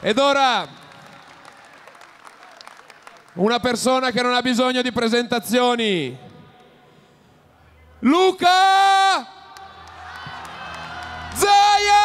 Ed ora una persona che non ha bisogno di presentazioni. Luca Zaia!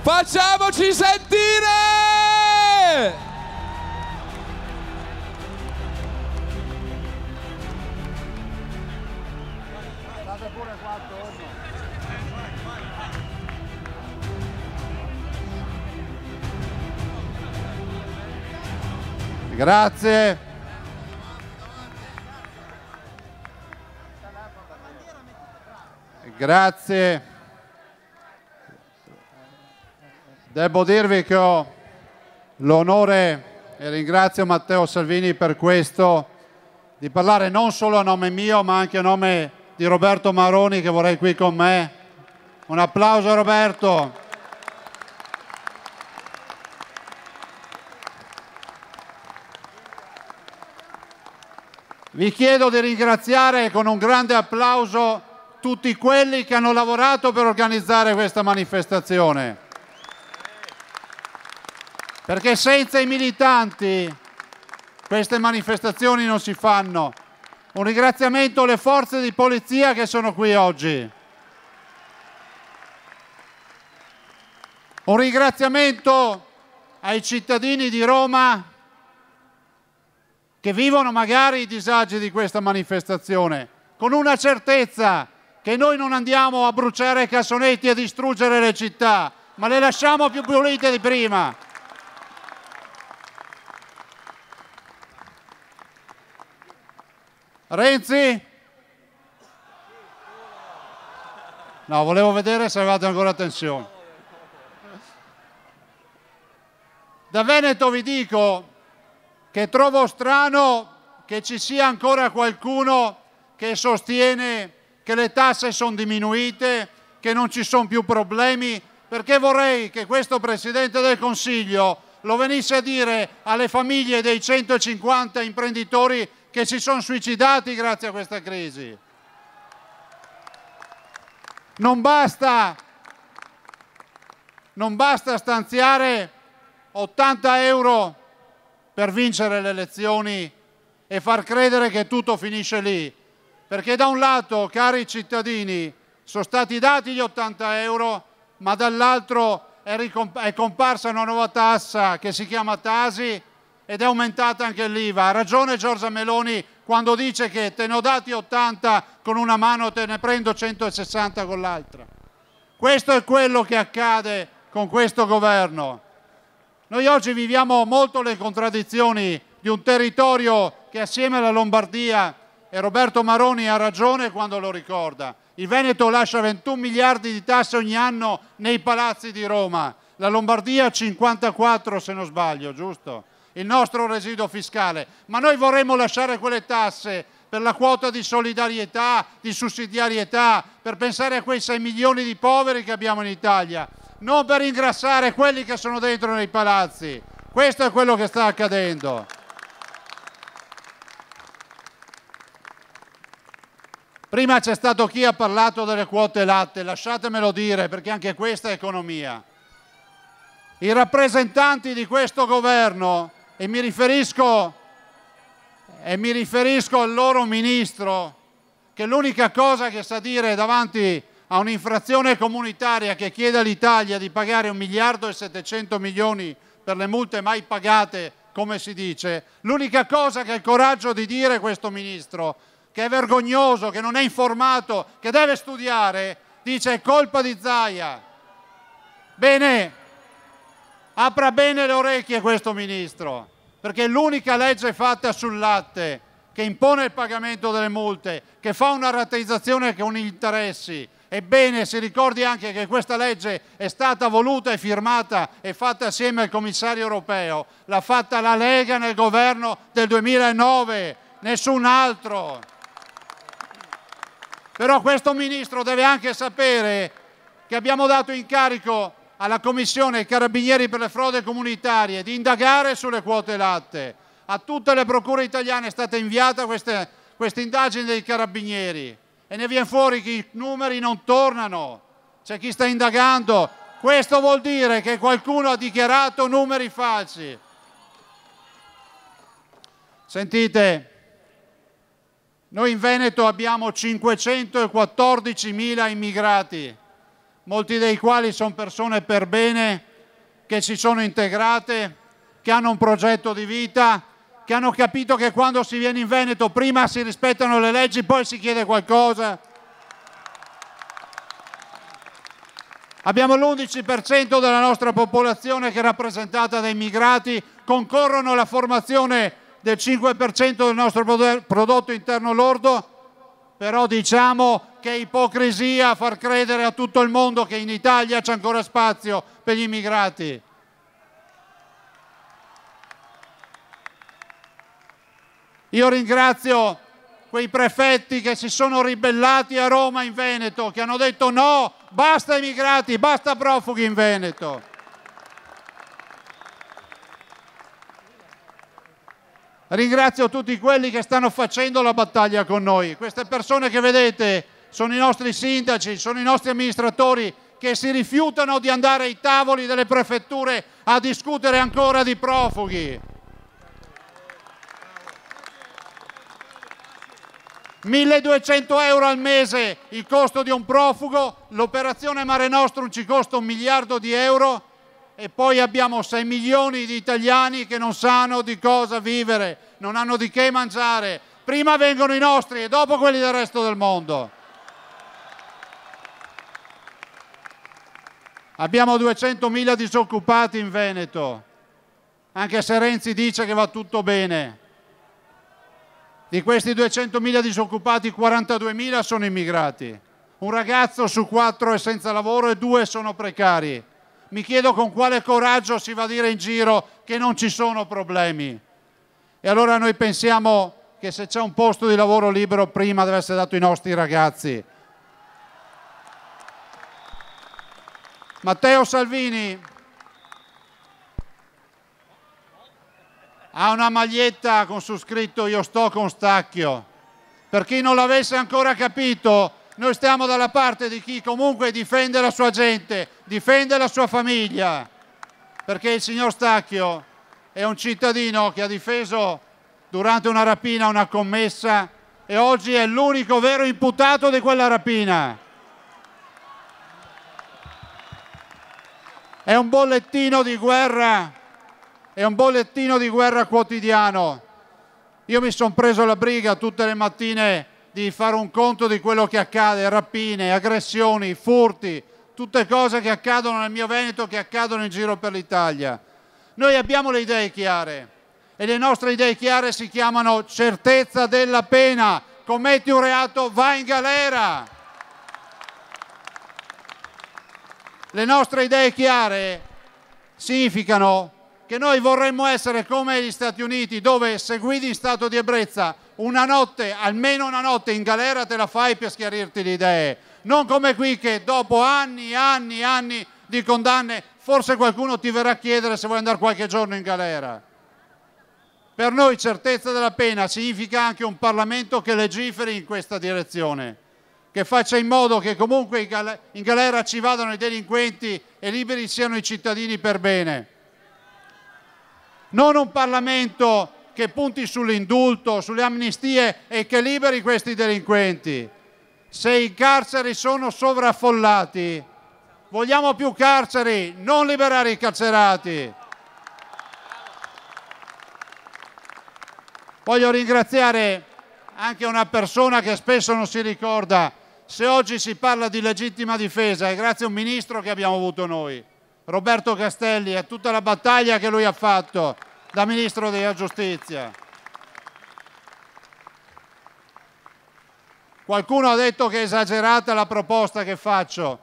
Facciamoci sentire! Date pure qua attorno. Grazie. Grazie. Devo dirvi che ho l'onore e ringrazio Matteo Salvini per questo, di parlare non solo a nome mio ma anche a nome di Roberto Maroni che vorrei qui con me. Un applauso Roberto. Vi chiedo di ringraziare con un grande applauso tutti quelli che hanno lavorato per organizzare questa manifestazione. Perché senza i militanti queste manifestazioni non si fanno. Un ringraziamento alle forze di polizia che sono qui oggi. Un ringraziamento ai cittadini di Roma che vivono magari i disagi di questa manifestazione, con una certezza che noi non andiamo a bruciare cassonetti e a distruggere le città, ma le lasciamo più pulite di prima. Renzi? No, volevo vedere se avevate ancora tensione. Da Veneto vi dico che trovo strano che ci sia ancora qualcuno che sostiene che le tasse sono diminuite, che non ci sono più problemi, perché vorrei che questo Presidente del Consiglio lo venisse a dire alle famiglie dei 150 imprenditori che si sono suicidati grazie a questa crisi. Non basta, non basta stanziare 80 euro per vincere le elezioni e far credere che tutto finisce lì. Perché da un lato, cari cittadini, sono stati dati gli 80 euro, ma dall'altro è, comparsa una nuova tassa che si chiama Tasi ed è aumentata anche l'IVA. Ha ragione Giorgia Meloni quando dice che te ne ho dati 80 con una mano, te ne prendo 160 con l'altra. Questo è quello che accade con questo governo. Noi oggi viviamo molto le contraddizioni di un territorio che assieme alla Lombardia, e Roberto Maroni ha ragione quando lo ricorda, il Veneto lascia 21 miliardi di tasse ogni anno nei palazzi di Roma, la Lombardia 54 se non sbaglio, giusto? Il nostro residuo fiscale. Ma noi vorremmo lasciare quelle tasse per la quota di solidarietà, di sussidiarietà, per pensare a quei 6 milioni di poveri che abbiamo in Italia, non per ingrassare quelli che sono dentro nei palazzi. Questo è quello che sta accadendo. Prima c'è stato chi ha parlato delle quote latte, lasciatemelo dire perché anche questa è economia. I rappresentanti di questo governo, e mi riferisco, e mi riferisco al loro ministro, che l'unica cosa che sa dire davanti a un'infrazione comunitaria che chiede all'Italia di pagare 1 miliardo e 700 milioni per le multe mai pagate, come si dice, l'unica cosa che ha il coraggio di dire questo Ministro, che è vergognoso, che non è informato, che deve studiare, dice è colpa di Zaia. Bene, apra bene le orecchie questo Ministro, perché l'unica legge fatta sul latte che impone il pagamento delle multe, che fa una rateizzazione con gli interessi, Ebbene, si ricordi anche che questa legge è stata voluta e firmata e fatta assieme al commissario europeo. L'ha fatta la Lega nel governo del 2009, nessun altro. Però questo ministro deve anche sapere che abbiamo dato incarico alla Commissione Carabinieri per le frode comunitarie di indagare sulle quote latte. A tutte le procure italiane è stata inviata questa indagine dei Carabinieri e ne viene fuori che i numeri non tornano, c'è chi sta indagando. Questo vuol dire che qualcuno ha dichiarato numeri falsi. Sentite, noi in Veneto abbiamo 514.000 immigrati, molti dei quali sono persone per bene, che si sono integrate, che hanno un progetto di vita che hanno capito che quando si viene in Veneto prima si rispettano le leggi, poi si chiede qualcosa. Abbiamo l'11% della nostra popolazione che è rappresentata dai migrati, concorrono alla formazione del 5% del nostro prodotto interno lordo, però diciamo che è ipocrisia far credere a tutto il mondo che in Italia c'è ancora spazio per gli immigrati. Io ringrazio quei prefetti che si sono ribellati a Roma in Veneto, che hanno detto no, basta immigrati, basta profughi in Veneto. Ringrazio tutti quelli che stanno facendo la battaglia con noi. Queste persone che vedete sono i nostri sindaci, sono i nostri amministratori che si rifiutano di andare ai tavoli delle prefetture a discutere ancora di profughi. 1200 euro al mese il costo di un profugo, l'operazione Mare Nostrum ci costa un miliardo di euro e poi abbiamo 6 milioni di italiani che non sanno di cosa vivere, non hanno di che mangiare. Prima vengono i nostri e dopo quelli del resto del mondo. Abbiamo 200.000 disoccupati in Veneto, anche se Renzi dice che va tutto bene. Di questi 200.000 disoccupati, 42.000 sono immigrati. Un ragazzo su quattro è senza lavoro e due sono precari. Mi chiedo con quale coraggio si va a dire in giro che non ci sono problemi. E allora noi pensiamo che se c'è un posto di lavoro libero prima deve essere dato ai nostri ragazzi. Matteo Salvini ha una maglietta con su scritto io sto con Stacchio. Per chi non l'avesse ancora capito, noi stiamo dalla parte di chi comunque difende la sua gente, difende la sua famiglia, perché il signor Stacchio è un cittadino che ha difeso durante una rapina una commessa e oggi è l'unico vero imputato di quella rapina. È un bollettino di guerra è un bollettino di guerra quotidiano. Io mi sono preso la briga tutte le mattine di fare un conto di quello che accade, rapine, aggressioni, furti, tutte cose che accadono nel mio Veneto, che accadono in giro per l'Italia. Noi abbiamo le idee chiare e le nostre idee chiare si chiamano certezza della pena. Commetti un reato, vai in galera. Le nostre idee chiare significano che noi vorremmo essere come gli Stati Uniti, dove se guidi in stato di ebbrezza una notte, almeno una notte in galera te la fai per schiarirti le idee. Non come qui che dopo anni, anni, anni di condanne, forse qualcuno ti verrà a chiedere se vuoi andare qualche giorno in galera. Per noi certezza della pena significa anche un Parlamento che legiferi in questa direzione, che faccia in modo che comunque in galera ci vadano i delinquenti e liberi siano i cittadini per bene non un Parlamento che punti sull'indulto, sulle amnistie e che liberi questi delinquenti. Se i carceri sono sovraffollati, vogliamo più carceri, non liberare i carcerati. Voglio ringraziare anche una persona che spesso non si ricorda, se oggi si parla di legittima difesa è grazie a un ministro che abbiamo avuto noi, Roberto Castelli, e a tutta la battaglia che lui ha fatto da Ministro della Giustizia. Qualcuno ha detto che è esagerata la proposta che faccio,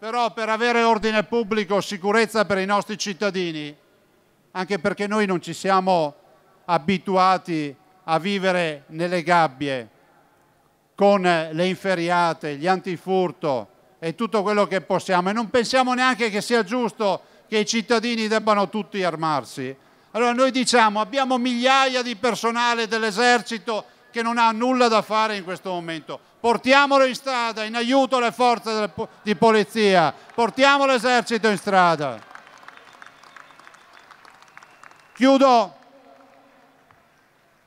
però per avere ordine pubblico, sicurezza per i nostri cittadini, anche perché noi non ci siamo abituati a vivere nelle gabbie con le inferiate, gli antifurto e tutto quello che possiamo e non pensiamo neanche che sia giusto che i cittadini debbano tutti armarsi allora noi diciamo abbiamo migliaia di personale dell'esercito che non ha nulla da fare in questo momento. Portiamolo in strada, in aiuto alle forze di polizia, portiamo l'esercito in strada. Chiudo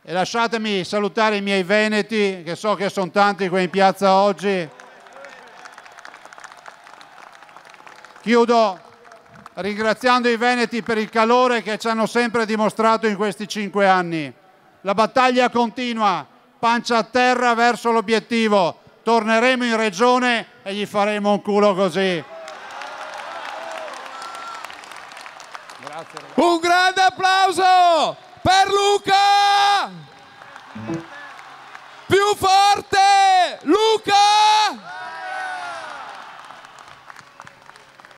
e lasciatemi salutare i miei veneti, che so che sono tanti qui in piazza oggi. Chiudo ringraziando i Veneti per il calore che ci hanno sempre dimostrato in questi cinque anni. La battaglia continua, pancia a terra verso l'obiettivo. Torneremo in regione e gli faremo un culo così. un grande applauso per Luca! Più forte! Luca!